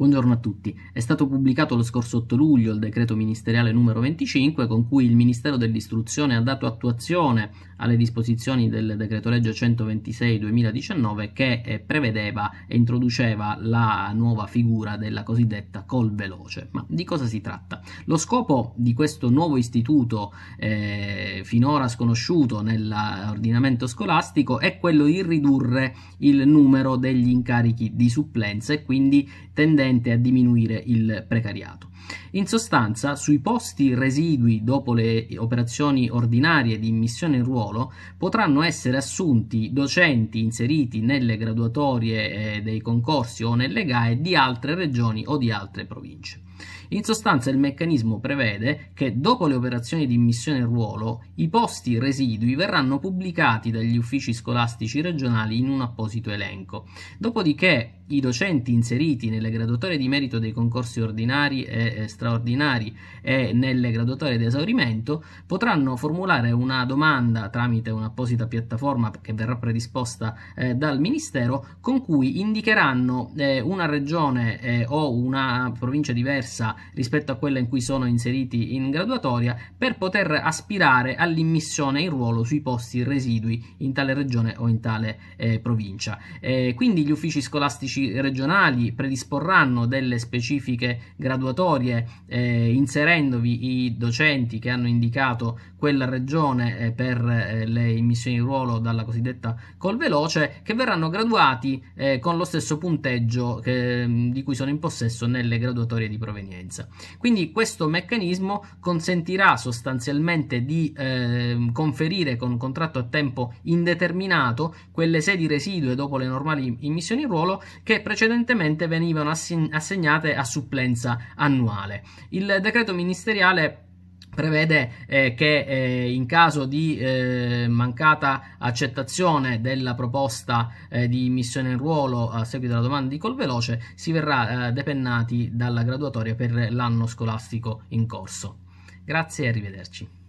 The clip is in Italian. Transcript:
Buongiorno a tutti. È stato pubblicato lo scorso 8 luglio il decreto ministeriale numero 25 con cui il Ministero dell'Istruzione ha dato attuazione alle disposizioni del decreto legge 126-2019 che eh, prevedeva e introduceva la nuova figura della cosiddetta col veloce. Ma di cosa si tratta? Lo scopo di questo nuovo istituto eh, finora sconosciuto nell'ordinamento scolastico è quello di ridurre il numero degli incarichi di supplenza e quindi tendere tendente a diminuire il precariato. In sostanza, sui posti residui dopo le operazioni ordinarie di immissione in ruolo potranno essere assunti docenti inseriti nelle graduatorie eh, dei concorsi o nelle GAE di altre regioni o di altre province. In sostanza il meccanismo prevede che dopo le operazioni di immissione in ruolo i posti residui verranno pubblicati dagli uffici scolastici regionali in un apposito elenco. Dopodiché i docenti inseriti nelle graduatorie di merito dei concorsi ordinari e eh, straordinari e nelle graduatorie di esaurimento potranno formulare una domanda tramite un'apposita piattaforma che verrà predisposta eh, dal Ministero con cui indicheranno eh, una regione eh, o una provincia diversa rispetto a quella in cui sono inseriti in graduatoria per poter aspirare all'immissione in ruolo sui posti residui in tale regione o in tale eh, provincia. Eh, quindi gli uffici scolastici regionali predisporranno delle specifiche graduatorie eh, inserendovi i docenti che hanno indicato quella regione eh, per eh, le immissioni in ruolo dalla cosiddetta col veloce che verranno graduati eh, con lo stesso punteggio che, di cui sono in possesso nelle graduatorie di provenienza differenza. Quindi questo meccanismo consentirà sostanzialmente di eh, conferire con contratto a tempo indeterminato quelle sedi residue dopo le normali immissioni ruolo che precedentemente venivano assegnate a supplenza annuale. Il decreto ministeriale prevede eh, che eh, in caso di eh, mancata accettazione della proposta eh, di missione in ruolo a seguito della domanda di col veloce si verrà eh, depennati dalla graduatoria per l'anno scolastico in corso. Grazie e arrivederci.